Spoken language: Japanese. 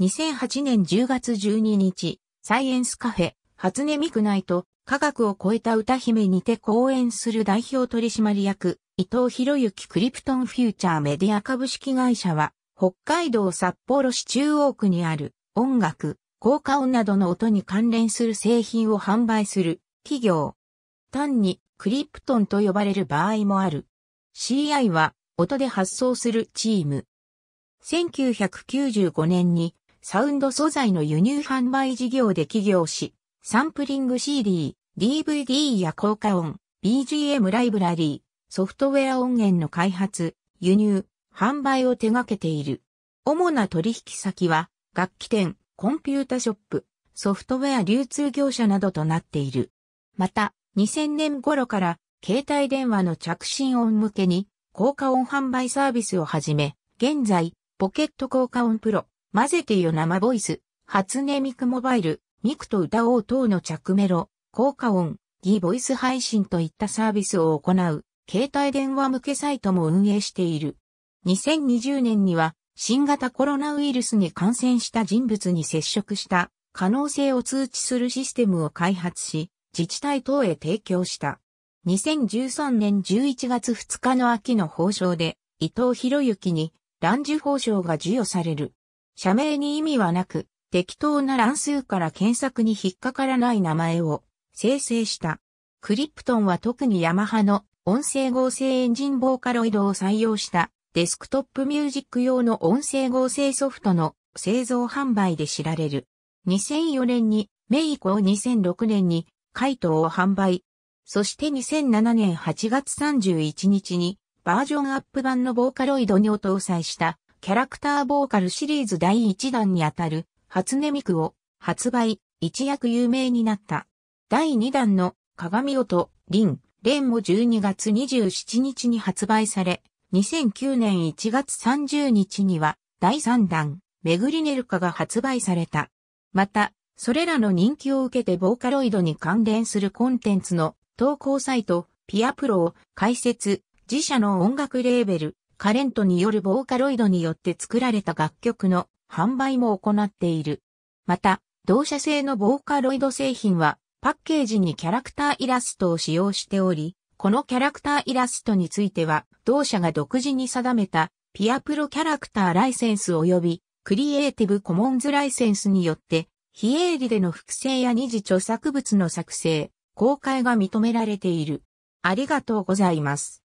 2008年10月12日、サイエンスカフェ、初音ミクナイト、科学を超えた歌姫にて講演する代表取締役、伊藤博之クリプトンフューチャーメディア株式会社は、北海道札幌市中央区にある音楽、効果音などの音に関連する製品を販売する企業。単にクリプトンと呼ばれる場合もある。CI は音で発送するチーム。1995年にサウンド素材の輸入販売事業で起業し、サンプリング CD、DVD や効果音、BGM ライブラリー、ソフトウェア音源の開発、輸入、販売を手掛けている。主な取引先は、楽器店、コンピュータショップ、ソフトウェア流通業者などとなっている。また、2000年頃から、携帯電話の着信音向けに、効果音販売サービスをはじめ、現在、ポケット効果音プロ、混ぜてよ生ボイス、初音ミクモバイル、ミクと歌おう等の着メロ、効果音、ギボイス配信といったサービスを行う、携帯電話向けサイトも運営している。2020年には、新型コロナウイルスに感染した人物に接触した可能性を通知するシステムを開発し、自治体等へ提供した。2013年11月2日の秋の報奨で、伊藤博之に、乱受報奨が授与される。社名に意味はなく、適当な乱数から検索に引っかからない名前を生成した。クリプトンは特にヤマハの音声合成エンジンボーカロイドを採用したデスクトップミュージック用の音声合成ソフトの製造販売で知られる。2004年にメイコを2006年にカイトを販売。そして2007年8月31日にバージョンアップ版のボーカロイドにを搭載したキャラクターボーカルシリーズ第1弾にあたる、初音ミクを発売、一躍有名になった。第2弾の鏡音、リン、レンも12月27日に発売され、2009年1月30日には第3弾、メグリネルカが発売された。また、それらの人気を受けてボーカロイドに関連するコンテンツの投稿サイト、ピアプロを開設、自社の音楽レーベル、カレントによるボーカロイドによって作られた楽曲の販売も行っている。また、同社製のボーカロイド製品は、パッケージにキャラクターイラストを使用しており、このキャラクターイラストについては、同社が独自に定めた、ピアプロキャラクターライセンス及び、クリエイティブコモンズライセンスによって、非営利での複製や二次著作物の作成、公開が認められている。ありがとうございます。